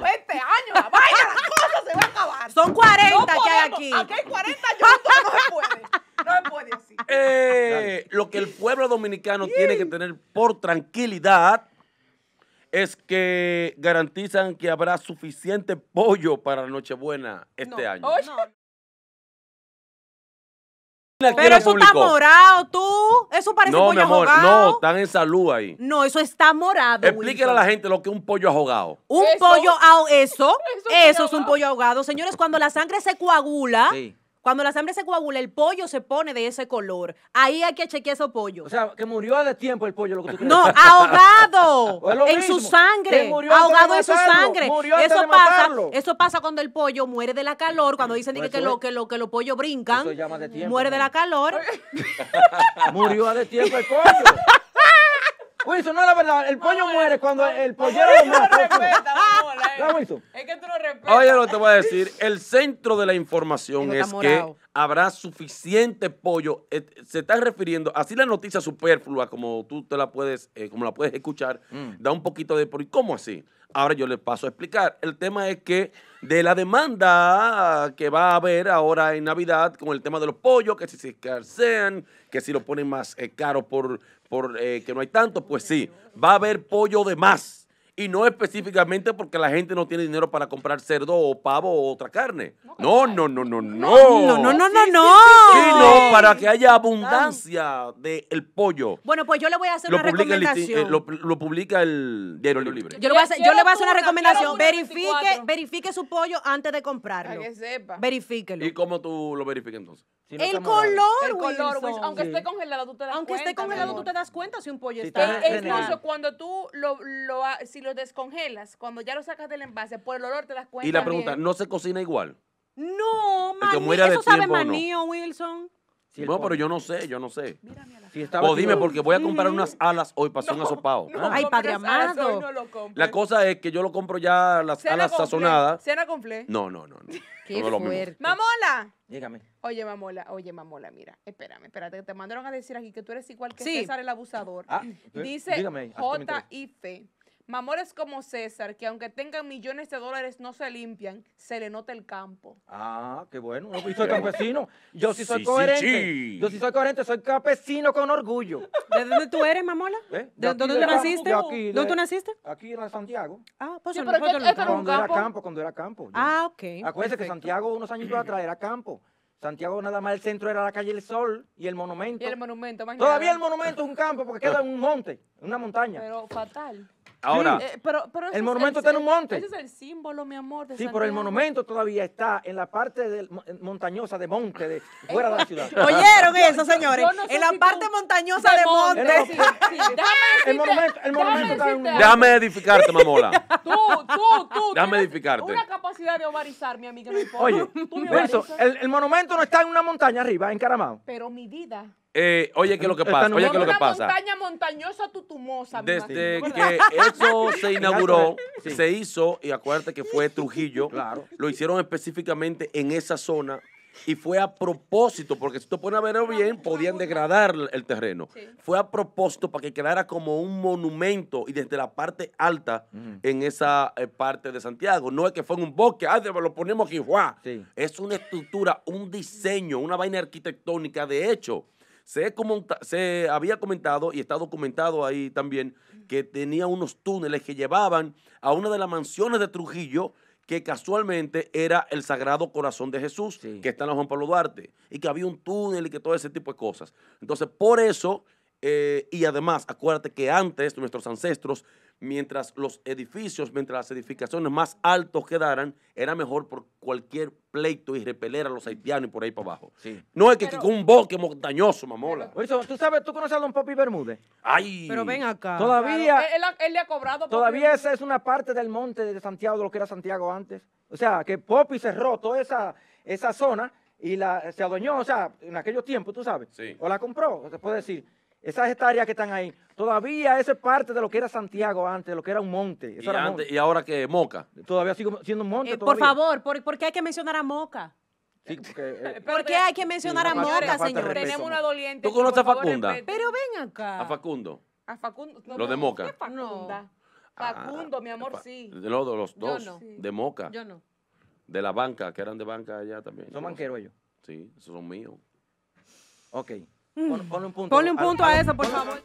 20 años, la se van a acabar. Son 40 que hay aquí. Aquí hay 40 yo no se puede. No se puede decir. Eh, lo que el pueblo dominicano tiene que tener por tranquilidad es que garantizan que habrá suficiente pollo para Nochebuena este no. año. Pero eso está morado, tú. Eso parece no, pollo mi amor, ahogado. No, están en salud ahí. No, eso está morado. Explíquele a la gente lo que es un pollo ahogado. Un pollo ahogado, eso. Eso, eso es un pollo ahogado. Señores, cuando la sangre se coagula. Sí cuando la sangre se coagula, el pollo se pone de ese color. Ahí hay que chequear ese pollo. O sea, que murió de tiempo el pollo, No, ahogado en su sangre. Ahogado en su sangre. Eso pasa, eso pasa cuando el pollo muere de la calor, cuando dicen que, lo, que, lo, que los pollos brincan. muere de la calor. murió de tiempo el pollo. eso no, es la verdad, el pollo muere cuando el pollero lo Oye, lo que te voy a decir, el centro de la información es que habrá suficiente pollo. Eh, se está refiriendo, así la noticia superflua, como tú te la puedes, eh, como la puedes escuchar, mm. da un poquito de por cómo así. Ahora yo le paso a explicar. El tema es que de la demanda que va a haber ahora en Navidad con el tema de los pollos, que si se escasean, que si lo ponen más eh, caro por, por que no hay tanto, pues sí, va a haber pollo de más y no específicamente porque la gente no tiene dinero para comprar cerdo o pavo o otra carne. No, no, no, no, no. No, no, no, no, no. no, para que haya abundancia del pollo. Bueno, pues yo le voy a hacer una eh, recomendación. Lo publica el Diario Libre. Yo le voy a hacer una recomendación. Verifique su pollo antes de comprarlo. Para que sepa. Verifíquelo. ¿Y cómo tú lo verificas entonces? el, color, pues, Wilson. aunque esté congelado, tú te das cuenta. esté congelado, tú te das cuenta si un pollo está. Es incluso cuando tú lo, lo, si lo descongelas, cuando ya lo sacas del envase, por el olor te das cuenta. Y la pregunta, ¿no se cocina igual? No, maní, eso sabe manío, Wilson. No, pero yo no sé, yo no sé. Si o dime, porque voy a comprar unas alas hoy para hacer un asopado. Ah. Ay, padre amado. la cosa es que yo lo compro ya las alas sazonadas. ¿Cena compré? No, no, no. Qué fuerte. ¡Mamola! Dígame. Oye, mamola, oye, mamola, mira, espérame, espérate, te mandaron a decir aquí que tú eres igual que César el abusador. Ah, J Dice J.I.F es como César, que aunque tengan millones de dólares no se limpian, se le nota el campo. Ah, qué bueno. Yo soy campesino. Yo sí soy coherente. Yo sí soy coherente, soy campesino con orgullo. ¿De dónde tú eres, mamola? ¿Eh? ¿De, dónde tú naciste? aquí, ¿Dónde tú naciste? Aquí en Santiago. Ah, pues sí, pero no, cuando era campo, cuando era campo. Ah, ok. Acuérdense que Santiago unos años atrás era campo. Santiago nada más el centro era la calle El Sol y el monumento. Y el monumento, Todavía el monumento es un campo porque queda en un monte, en una montaña. Pero fatal. Ahora, eh, el monumento está en un monte. Ese es el símbolo, mi amor. De sí, pero el monumento todavía está en la parte montañosa de monte, de, eh, fuera de la ciudad. ¿Oyeron eso, señores? en la parte montañosa de monte. el monumento, el monumento está en un monte. Déjame edificarte, mamola. Tú, tú, tú. Déjame edificarte de mi amiga, no importa. Oye, el, monumento no está en una montaña arriba, en Pero mi vida. Eh, oye, ¿qué es lo que pasa? Oye, ¿qué es lo que pasa. una montaña montañosa tutumosa, Desde que eso se inauguró, se hizo, y acuérdate que fue Trujillo, lo hicieron específicamente en esa zona y fue a propósito, porque si tú pones a verlo bien, podían degradar el terreno. Fue a propósito para que quedara como un monumento y desde la parte alta mm. en esa eh, parte de Santiago. No es que fue en un bosque, ah, lo ponemos aquí, Es una estructura, un diseño, una vaina arquitectónica. De hecho, se, había comentado y está documentado ahí también que tenía unos túneles que llevaban a una de las mansiones de Trujillo que casualmente era el Sagrado Corazón de Jesús, que está en la Juan Pablo Duarte, y que había un túnel y que todo ese tipo de cosas. Entonces, por eso eh, y además, acuérdate que antes nuestros ancestros, mientras los edificios, mientras las edificaciones más altos quedaran, era mejor por cualquier pleito y repeler a los haitianos y por ahí para abajo. No es que, con un bosque montañoso, mamola. ¿tú sabes, tú conoces a Don Popi Bermúdez? Ay. Pero ven acá. Todavía. él, le ha cobrado. Todavía esa es una parte del monte de Santiago, de lo que era Santiago antes. O sea, que Popi cerró toda esa, esa zona y la, se adueñó, o sea, en aquellos tiempos, tú sabes. Sí. O la compró, se puede decir. Esas hectáreas que están ahí, todavía esa es parte de lo que era Santiago antes, de lo que era un monte. Eso y, ahora que Moca. Todavía sigue siendo un monte. Eh, por favor, ¿por, qué hay que mencionar a Moca? porque, eh, ¿Por qué hay que mencionar a Moca, señor? Tenemos una doliente. ¿Tú conoces a Facunda? Pero ven acá. A Facundo. A Facundo. lo de Moca. Facunda? Facundo, mi amor, sí. De los, dos. Yo no. De Moca. Yo no. De la banca, que eran de banca allá también. Son banqueros ellos. Sí, esos son míos. Ok ponle un punto. a eso, por favor.